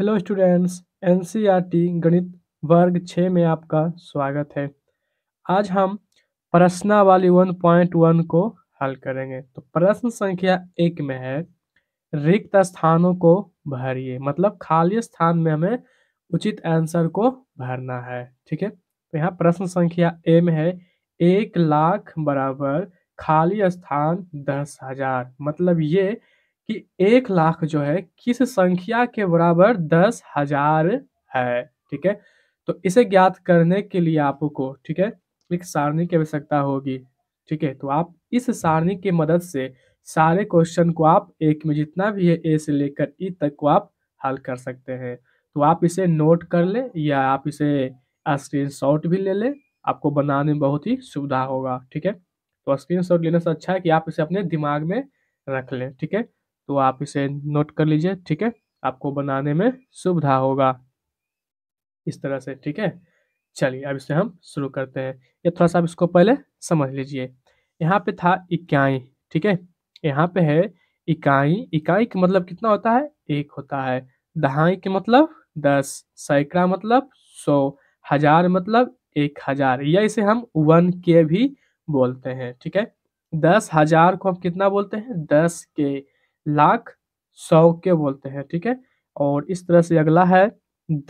hello students NCERT गणित वर्ग छः में आपका स्वागत है आज हम प्रश्नावली वन पॉइंट वन को हल करेंगे तो प्रश्न संख्या एक में है रिक्त स्थानों को भरिए मतलब खाली स्थान में हमें उचित आंसर को भरना है ठीक है तो यहाँ प्रश्न संख्या ए में है एक लाख बराबर खाली स्थान दस हजार मतलब ये कि एक लाख जो है किस संख्या के बराबर दस हजार है ठीक है तो इसे ज्ञात करने के लिए आपको ठीक है एक सारणी की आवश्यकता होगी ठीक है तो आप इस सारणी की मदद से सारे क्वेश्चन को आप एक में जितना भी है ए से लेकर ई e तक को आप हल कर सकते हैं तो आप इसे नोट कर ले या आप इसे शॉट भी ले लें आपको बनाने में बहुत ही सुविधा होगा ठीक है तो शॉट लेने से अच्छा है कि आप इसे अपने दिमाग में रख लें ठीक है तो आप इसे नोट कर लीजिए ठीक है आपको बनाने में सुविधा होगा इस तरह से ठीक है चलिए अब इसे हम शुरू करते हैं ये थोड़ा सा आप इसको पहले समझ लीजिए यहाँ पे था इकाई ठीक है यहाँ पे है इकाई इकाई का मतलब कितना होता है एक होता है दहाई के मतलब दस सैकड़ा मतलब सौ हजार मतलब एक हजार या इसे हम वन के भी बोलते हैं ठीक है दस हजार को हम कितना बोलते हैं दस के लाख सौ के बोलते हैं ठीक है और इस तरह से अगला है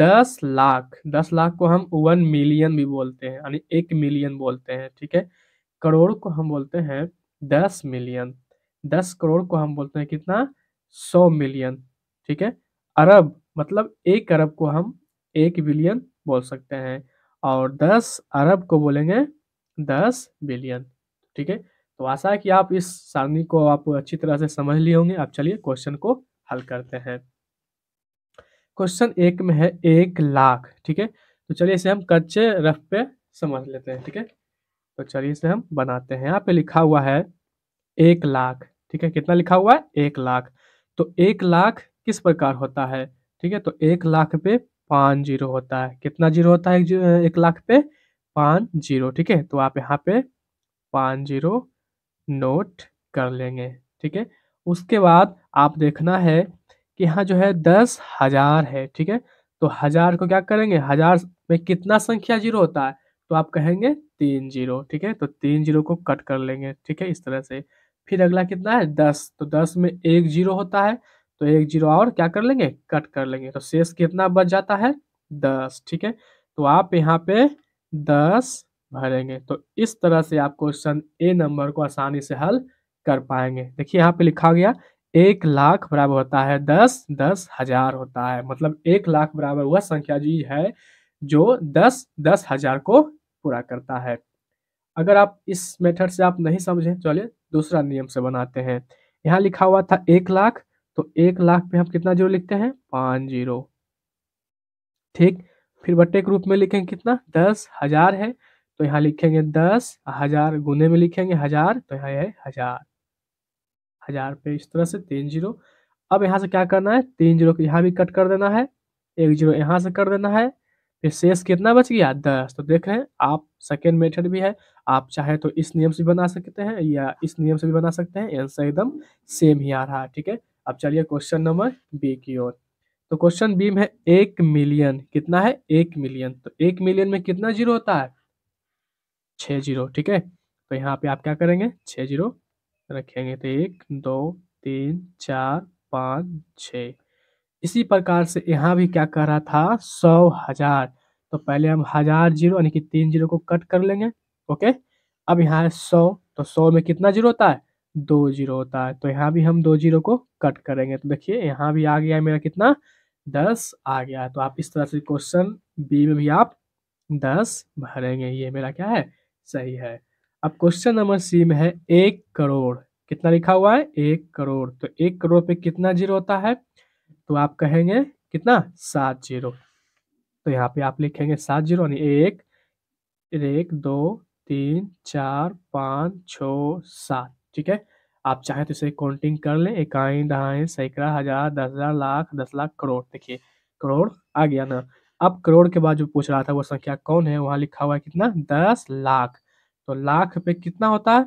दस लाख दस लाख को हम वन मिलियन भी बोलते हैं यानी एक मिलियन बोलते हैं ठीक है करोड़ को हम बोलते हैं दस मिलियन दस करोड़ को हम बोलते हैं कितना सौ मिलियन ठीक है अरब मतलब एक अरब को हम एक बिलियन बोल सकते हैं और दस अरब को बोलेंगे दस बिलियन ठीक है तो आशा है कि आप इस सारणी को आप अच्छी तरह से समझ लिए होंगे आप चलिए क्वेश्चन को हल करते हैं क्वेश्चन एक में है एक लाख ठीक है तो चलिए इसे हम कच्चे रफ पे समझ लेते हैं ठीक है तो चलिए इसे हम बनाते हैं यहाँ पे लिखा हुआ है एक लाख ठीक है कितना लिखा हुआ है एक लाख तो एक लाख किस प्रकार होता है ठीक है तो एक लाख पे पाँच जीरो होता है कितना जीरो होता है एक, लाख पे पाँच जीरो ठीक है तो आप यहाँ पे पाँच जीरो नोट कर लेंगे ठीक है उसके बाद आप देखना है कि यहाँ जो है दस हजार है ठीक है तो हजार को क्या करेंगे हजार में कितना संख्या जीरो होता है तो आप कहेंगे तीन जीरो ठीक है तो तीन जीरो को कट कर लेंगे ठीक है इस तरह से फिर अगला कितना है दस तो दस में एक जीरो होता है तो एक जीरो और क्या कर लेंगे कट कर लेंगे तो शेष कितना बच जाता है दस ठीक है तो आप यहाँ पे दस भरेंगे तो इस तरह से आप क्वेश्चन ए नंबर को आसानी से हल कर पाएंगे देखिए यहाँ पे लिखा गया एक लाख बराबर होता है दस दस हजार होता है मतलब एक लाख बराबर वह संख्या जी है जो दस दस हजार को पूरा करता है अगर आप इस मेथड से आप नहीं समझे चलिए दूसरा नियम से बनाते हैं यहाँ लिखा हुआ था एक लाख तो एक लाख में हम कितना जीरो लिखते हैं पांच जीरो ठीक फिर बट्टे के रूप में लिखें कितना दस हजार है तो यहाँ लिखेंगे दस हजार गुने में लिखेंगे हजार तो यहाँ है हजार हजार पे इस तरह से तीन जीरो अब यहाँ से क्या करना है तीन जीरो यहाँ भी कट कर देना है एक जीरो यहाँ से कर देना है फिर शेष कितना बच गया दस तो देख रहे हैं आप सेकेंड मेथड भी है आप चाहे तो इस नियम से भी बना सकते हैं या इस नियम से भी बना सकते हैं आंसर एकदम सेम ही आ रहा है ठीक है अब चलिए क्वेश्चन नंबर बी की ओर तो क्वेश्चन बी में एक मिलियन कितना है एक मिलियन तो एक मिलियन में कितना जीरो होता है छः जीरो ठीक है तो यहाँ पे आप क्या करेंगे छः जीरो रखेंगे तो एक दो तीन चार पाँच छ इसी प्रकार से यहाँ भी क्या कर रहा था सौ हजार तो पहले हम हजार जीरो यानी कि तीन जीरो को कट कर लेंगे ओके अब यहाँ है सौ तो सौ में कितना जीरो होता है दो जीरो होता है तो यहाँ भी हम दो जीरो को कट करेंगे तो देखिए यहाँ भी आ गया मेरा कितना दस आ गया तो आप इस तरह से क्वेश्चन बी में भी आप दस भरेंगे ये मेरा क्या है सही है अब क्वेश्चन नंबर सी में है एक करोड़ कितना लिखा हुआ है एक करोड़ तो एक करोड़ पे कितना जीरो होता है तो आप कहेंगे कितना सात जीरो तो यहाँ पे आप लिखेंगे सात जीरो यानी एक एक दो तीन चार पाँच छ सात ठीक है आप चाहे तो इसे काउंटिंग कर लें इकाई दहाई सैकड़ा हजार दस हजार लाख दस लाख करोड़ देखिए करोड़ आ गया ना अब करोड़ के बाद जो पूछ रहा था वो संख्या कौन है वहाँ लिखा हुआ है कितना दस लाख तो लाख पे कितना होता है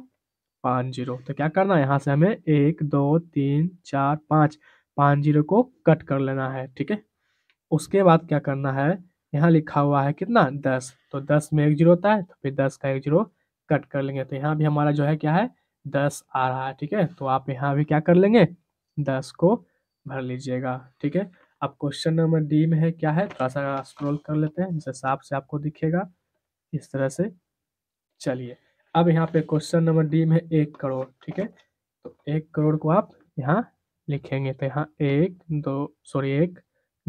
पाँच जीरो तो क्या करना है यहाँ से हमें एक दो तीन चार पाँच पाँच जीरो को कट कर लेना है ठीक है उसके बाद क्या करना है यहाँ लिखा हुआ है कितना दस तो दस में एक जीरो होता है तो फिर दस का एक जीरो कट कर लेंगे तो यहाँ भी हमारा जो है क्या है दस आ रहा है ठीक है तो आप यहाँ भी क्या कर लेंगे दस को भर लीजिएगा ठीक है अब क्वेश्चन नंबर डी में है क्या है थोड़ा सा स्क्रॉल कर लेते हैं जिससे साफ से आपको दिखेगा इस तरह से चलिए अब यहाँ पे क्वेश्चन नंबर डी में एक करोड़ ठीक है तो एक करोड़ को आप यहाँ लिखेंगे तो यहाँ एक दो सॉरी एक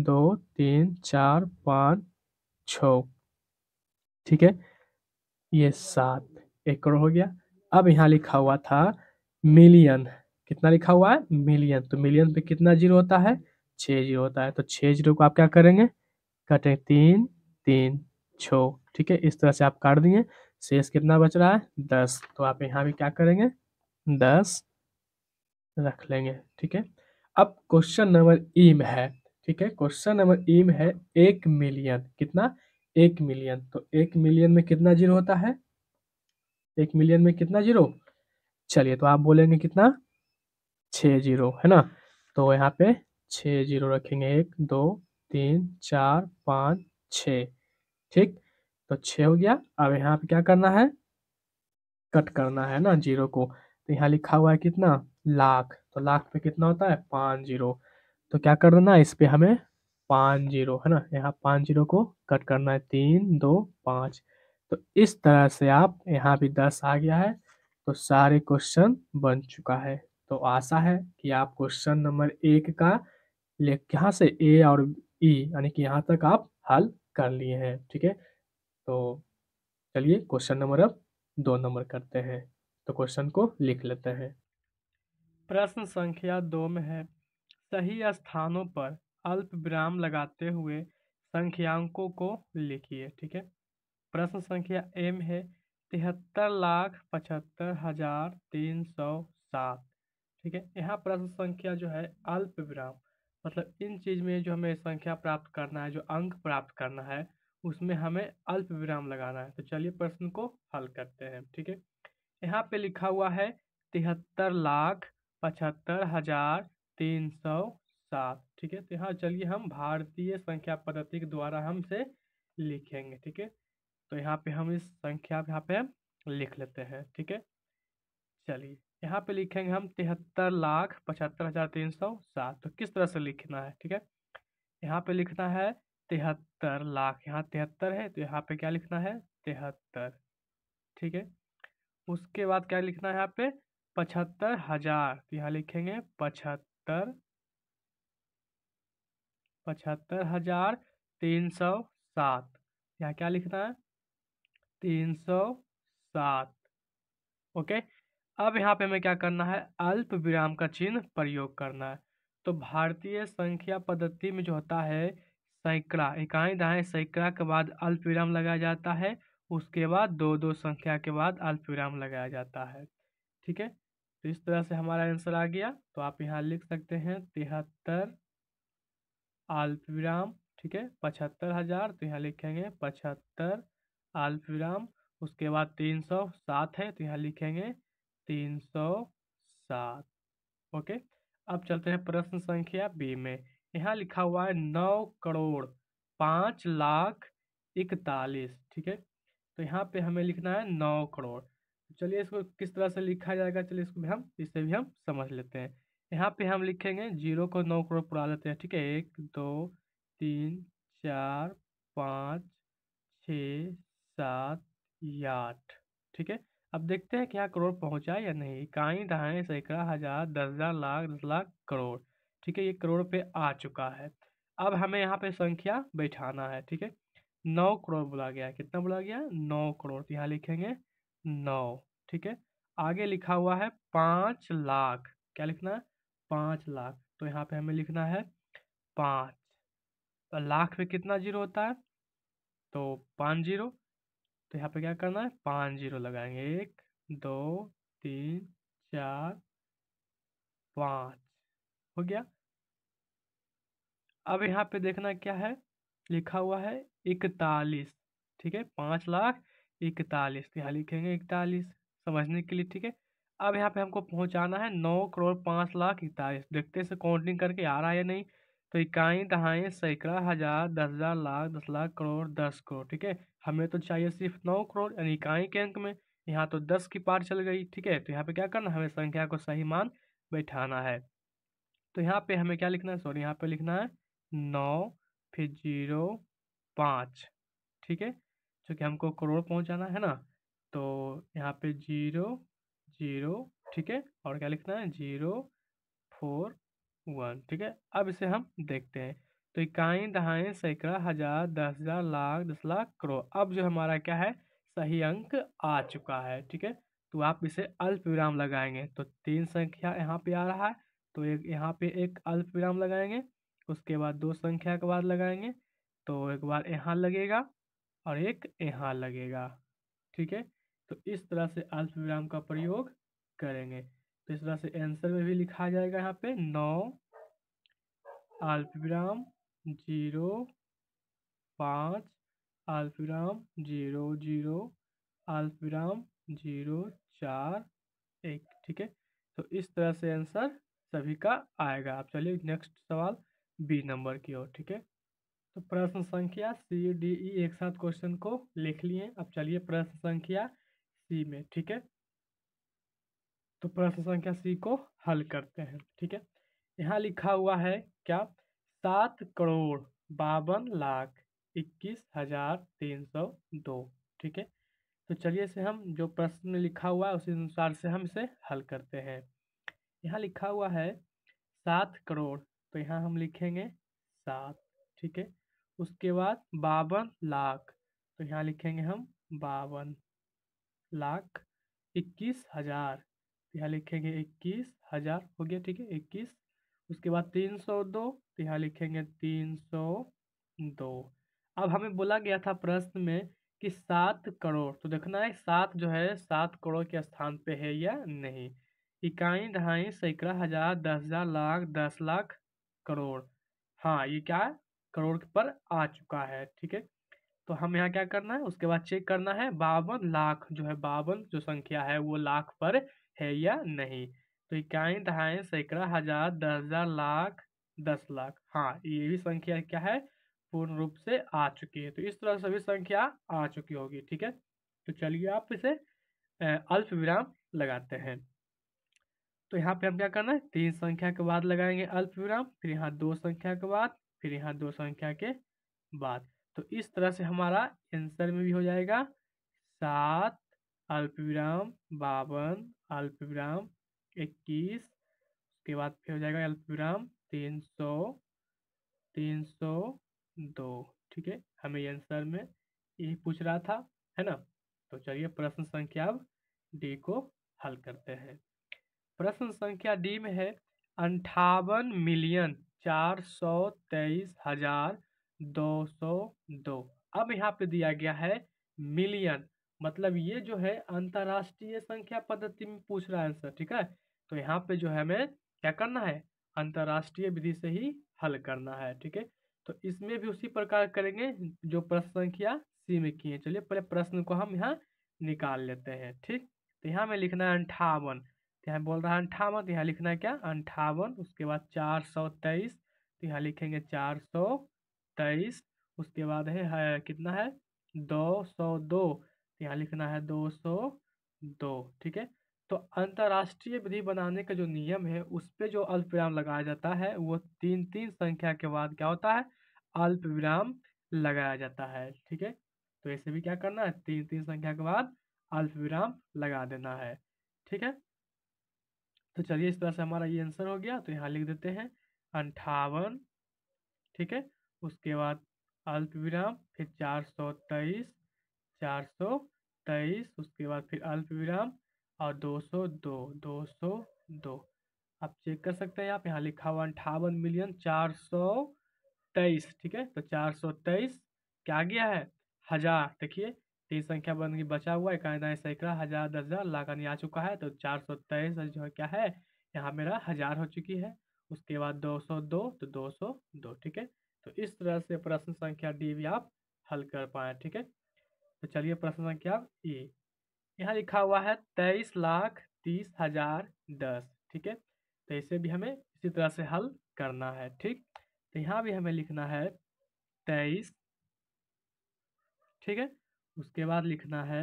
दो तीन चार पाँच छ ठीक है ये सात एक करोड़ हो गया अब यहाँ लिखा हुआ था मिलियन कितना लिखा हुआ है मिलियन तो मिलियन पे कितना जीरो होता है छः जीरो होता है तो छः जीरो को आप क्या करेंगे कटें तीन तीन छो ठीक है इस तरह से आप काट दिए शेष कितना बच रहा है दस तो आप यहाँ भी क्या करेंगे दस रख लेंगे ठीक है अब क्वेश्चन नंबर ई में है ठीक है क्वेश्चन नंबर ई में है एक मिलियन कितना एक मिलियन तो एक मिलियन में कितना जीरो होता है एक मिलियन में कितना जीरो चलिए तो आप बोलेंगे कितना छः जीरो है ना तो यहाँ पे छः जीरो रखेंगे एक दो तीन चार पाँच छ ठीक तो छ हो गया अब यहाँ पे क्या करना है कट करना है ना जीरो को तो यहाँ लिखा हुआ है कितना लाख तो लाख पे कितना होता है पाँच जीरो तो क्या करना है इस पर हमें पाँच जीरो है ना यहाँ पाँच जीरो को कट करना है तीन दो पाँच तो इस तरह से आप यहाँ भी दस आ गया है तो सारे क्वेश्चन बन चुका है तो आशा है कि आप क्वेश्चन नंबर एक का यहाँ से ए और ई e, यानी कि यहाँ तक आप हल कर लिए हैं ठीक है तो चलिए क्वेश्चन नंबर अब दो नंबर करते हैं तो क्वेश्चन को लिख लेते हैं प्रश्न संख्या दो में है सही स्थानों पर अल्प विराम लगाते हुए संख्यांकों को लिखिए ठीक है प्रश्न संख्या एम है तिहत्तर लाख पचहत्तर हजार तीन सौ सात ठीक है यहाँ प्रश्न संख्या जो है अल्प विराम मतलब इन चीज़ में जो हमें संख्या प्राप्त करना है जो अंक प्राप्त करना है उसमें हमें अल्प विराम लगाना है तो चलिए प्रश्न को हल करते हैं ठीक है यहाँ पे लिखा हुआ है तिहत्तर लाख पचहत्तर हजार तीन सौ सात ठीक है तो यहाँ चलिए हम भारतीय संख्या पद्धति के द्वारा हम से लिखेंगे ठीक है तो यहाँ पे हम इस संख्या यहाँ पे लिख लेते हैं ठीक है चलिए यहाँ पे लिखेंगे हम तिहत्तर लाख पचहत्तर हजार तीन सौ सात तो किस तरह से लिखना है ठीक है यहाँ पे लिखना है तिहत्तर लाख यहाँ तिहत्तर है तो यहाँ पे क्या लिखना है तिहत्तर ठीक है उसके बाद क्या लिखना है यहाँ पे पचहत्तर हजार तो यहाँ लिखेंगे पचहत्तर पचहत्तर हजार तीन सौ सात यहाँ क्या लिखना है तीन सौ सात ओके अब यहाँ पे हमें क्या करना है अल्प विराम का चिन्ह प्रयोग करना है तो भारतीय संख्या पद्धति में जो होता है सैकड़ा इकाई दहाई सैकड़ा के बाद अल्प विराम लगाया जाता है उसके बाद दो दो संख्या के बाद अल्प विराम लगाया जाता है ठीक है तो इस तरह से हमारा आंसर आ गया तो आप यहाँ लिख सकते हैं तिहत्तर अल्प विराम ठीक है पचहत्तर हज़ार तो यहाँ लिखेंगे पचहत्तर अल्प विराम उसके बाद तीन सौ सात है तो यहाँ लिखेंगे तीन सौ सात ओके अब चलते हैं प्रश्न संख्या बी में यहाँ लिखा हुआ है नौ करोड़ पाँच लाख इकतालीस ठीक है तो यहाँ पे हमें लिखना है नौ करोड़ चलिए इसको किस तरह से लिखा जाएगा चलिए इसको भी हम इसे भी हम समझ लेते हैं यहाँ पे हम लिखेंगे जीरो को नौ करोड़ पुरा लेते हैं ठीक है एक दो तीन चार पाँच छ सात या आठ ठीक है अब देखते हैं क्या करोड़ पहुंचा या नहीं इकाई ढाई सैकड़ा हजार दस हजार लाख दस लाख करोड़ ठीक है ये करोड़ पे आ चुका है अब हमें यहाँ पे संख्या बैठाना है ठीक है नौ करोड़ बोला गया कितना बोला गया नौ करोड़ तो यहाँ लिखेंगे नौ ठीक है आगे लिखा हुआ है पाँच लाख क्या लिखना है पाँच लाख तो यहाँ पे हमें लिखना है पाँच लाख में कितना जीरो होता है तो पाँच जीरो तो यहाँ पे क्या करना है पाँच जीरो लगाएंगे एक दो तीन चार पाँच हो गया अब यहाँ पे देखना क्या है लिखा हुआ है इकतालीस ठीक है पाँच लाख इकतालीस तो यहाँ लिखेंगे इकतालीस समझने के लिए ठीक है अब यहाँ पे हमको पहुँचाना है नौ करोड़ पाँच लाख इकतालीस देखते से काउंटिंग करके आ रहा है या नहीं तो इकाई दहाई सैकड़ा हजार दस हजार लाख दस लाख करोड़ दस करोड़ ठीक है हमें तो चाहिए सिर्फ नौ करोड़ यानी इकाई के अंक में यहाँ तो दस की पार चल गई ठीक है तो यहाँ पे क्या करना हमें संख्या को सही मान बैठाना है तो यहाँ पे हमें क्या लिखना है सॉरी यहाँ पे लिखना है नौ फिर जीरो पाँच ठीक है क्योंकि हमको करोड़ पहुँचाना है ना तो यहाँ पे जीरो जीरो ठीक है और क्या लिखना है जीरो फोर वन ठीक है अब इसे हम देखते हैं तो इकाई दहाई सैकड़ा हजार दस हजार लाख दस लाख करोड़ अब जो हमारा क्या है सही अंक आ चुका है ठीक है तो आप इसे अल्प विराम लगाएंगे तो तीन संख्या यहाँ पे आ रहा है तो एक यहाँ पे एक अल्प विराम लगाएंगे उसके बाद दो संख्या के बाद लगाएंगे तो एक बार यहाँ लगेगा और एक यहाँ लगेगा ठीक है तो इस तरह से अल्प विराम का प्रयोग करेंगे तो इस तरह से आंसर में भी लिखा जाएगा यहाँ पे नौ अल्पविराम जीरो पाँच अल्पविराम जीरो जीरो अल्पविराम जीरो चार एक ठीक है तो इस तरह से आंसर सभी का आएगा आप चलिए नेक्स्ट सवाल बी नंबर की ओर ठीक है तो प्रश्न संख्या सी डी ई एक साथ क्वेश्चन को लिख लिए अब चलिए प्रश्न संख्या सी में ठीक है तो प्रश्न संख्या सी को हल करते हैं ठीक है यहाँ लिखा हुआ है क्या सात करोड़ बावन लाख इक्कीस हजार तीन सौ दो ठीक है तो चलिए इसे हम जो प्रश्न में लिखा हुआ है उसी अनुसार से हम इसे हल करते हैं यहाँ लिखा हुआ है सात करोड़ तो यहाँ हम लिखेंगे सात ठीक है उसके बाद बावन लाख तो यहाँ लिखेंगे हम बावन लाख इक्कीस हजार यहाँ लिखेंगे इक्कीस हजार हो गया ठीक है इक्कीस उसके बाद तीन सौ दो तो यहाँ लिखेंगे तीन सौ दो अब हमें बोला गया था प्रश्न में कि सात करोड़ तो देखना है सात जो है सात करोड़ के स्थान पे है या नहीं इकाई ढाई सैकड़ा हजार दस हजार लाख दस लाख करोड़ हाँ ये क्या है करोड़ पर आ चुका है ठीक है तो हम यहाँ क्या करना है उसके बाद चेक करना है बावन लाख जो है बावन जो संख्या है वो लाख पर है या नहीं तो इकाई दहाई सैकड़ा हजार दस हजार लाख दस लाख हाँ ये भी संख्या क्या है पूर्ण रूप से आ चुकी है तो इस तरह भी संख्या आ चुकी होगी ठीक है तो चलिए आप इसे अल्प विराम लगाते हैं तो यहाँ पे हम क्या करना है तीन संख्या के बाद लगाएंगे अल्प विराम फिर यहाँ दो संख्या के बाद फिर यहाँ दो संख्या के बाद तो इस तरह से हमारा आंसर में भी हो जाएगा सात अल्प विराम बावन अल्प विराम इक्कीस उसके बाद फिर हो जाएगा अल्प विराम तीन सौ तीन सौ दो ठीक है हमें आंसर में यही पूछ रहा था है ना तो चलिए प्रश्न संख्या अब डी को हल करते हैं प्रश्न संख्या डी में है अंठावन मिलियन चार सौ तेईस हजार दो सौ दो अब यहाँ पे दिया गया है मिलियन मतलब ये जो है अंतर्राष्ट्रीय संख्या पद्धति में पूछ रहा है आंसर ठीक है तो यहाँ पे जो है हमें क्या करना है अंतर्राष्ट्रीय विधि से ही हल करना है ठीक है तो इसमें भी उसी प्रकार करेंगे जो प्रश्न संख्या सी में की है चलिए पहले प्रश्न को हम यहाँ निकाल लेते हैं ठीक तो यहाँ में लिखना है अंठावन तो यहाँ बोल रहा है अंठावन तो यहाँ लिखना है क्या अंठावन उसके बाद चार सौ तेईस तो यहाँ लिखेंगे चार सौ तेईस उसके बाद है, है कितना है दो सौ दो तो यहाँ लिखना है दो सौ दो ठीक है तो अंतर्राष्ट्रीय विधि बनाने का जो नियम है उस पर जो अल्प विराम लगाया जाता है वो तीन तीन संख्या के बाद क्या होता है अल्प विराम लगाया जाता है ठीक है तो ऐसे भी क्या करना है तीन तीन संख्या के बाद अल्प विराम लगा देना है ठीक है तो चलिए इस तरह से हमारा ये आंसर हो गया तो यहाँ लिख देते हैं अंठावन ठीक है उसके बाद अल्प विराम फिर चार सौ तेईस चार सौ तेईस उसके बाद फिर अल्प विराम और दो सौ दो दो सौ दो आप चेक कर सकते हैं आप यहाँ लिखा हुआ अंठावन मिलियन चार सौ तेईस ठीक है तो चार सौ तेईस क्या गया है हजार देखिए तीन संख्या बन गई बचा हुआ इक्यानवे सैकड़ा हजार दस हजार लाख आ चुका है तो चार सौ तेईस जो है क्या है यहाँ मेरा हजार हो चुकी है उसके बाद दो सौ दो तो दो सौ दो ठीक है तो इस तरह से प्रश्न संख्या डी भी आप हल कर पाए ठीक है तो चलिए प्रश्न संख्या ए यहाँ लिखा हुआ है तेईस लाख तीस हजार दस ठीक है तो इसे भी हमें इसी तरह से हल करना है ठीक तो यहाँ भी हमें लिखना है तेईस ठीक है उसके बाद लिखना है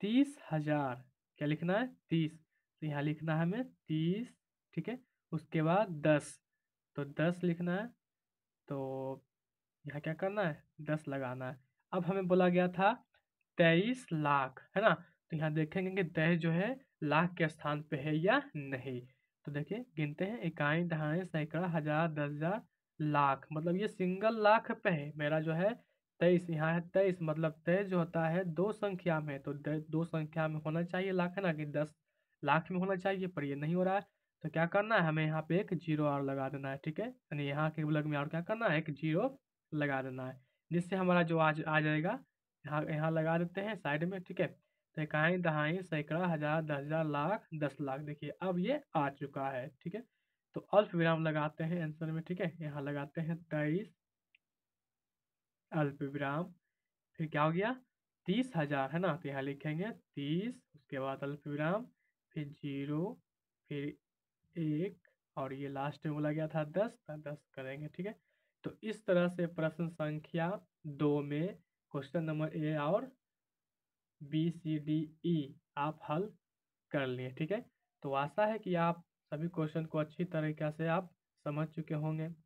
तीस हजार क्या लिखना है तीस तो यहाँ लिखना है हमें तीस ठीक है उसके बाद दस तो दस लिखना है तो यहाँ क्या करना है दस लगाना है अब हमें बोला गया था तेईस लाख है ना तो यहाँ देखेंगे कि तय जो है लाख के स्थान पे है या नहीं तो देखिए गिनते हैं इकाई ढाई सैकड़ा हजार दस हजार लाख मतलब ये सिंगल लाख पे है मेरा जो है तेईस यहाँ है तेईस मतलब तेईस जो होता है दो संख्या में तो दो संख्या में होना चाहिए लाख है ना कि दस लाख में होना चाहिए पर ये नहीं हो रहा है तो क्या करना है हमें यहाँ पे एक जीरो और लगा देना है ठीक है यानी यहाँ के ब्लॉक में और क्या करना है एक जीरो लगा देना है जिससे हमारा जो आज आ जाएगा यहाँ यहाँ लगा देते हैं साइड में ठीक है तो इकाई दहाई सैकड़ा हजार दस हजार लाख दस लाख देखिए अब ये आ चुका है ठीक है तो अल्प विराम लगाते हैं आंसर में ठीक है यहाँ लगाते हैं तेईस अल्प विराम फिर क्या हो गया तीस हजार है ना तो यहाँ लिखेंगे तीस उसके बाद अल्प विराम फिर जीरो फिर एक और ये लास्ट में बोला गया था दस तो दस करेंगे ठीक है तो इस तरह से प्रश्न संख्या दो में क्वेश्चन नंबर ए और बी सी डी ई आप हल कर लिए ठीक है तो आशा है कि आप सभी क्वेश्चन को अच्छी तरीके से आप समझ चुके होंगे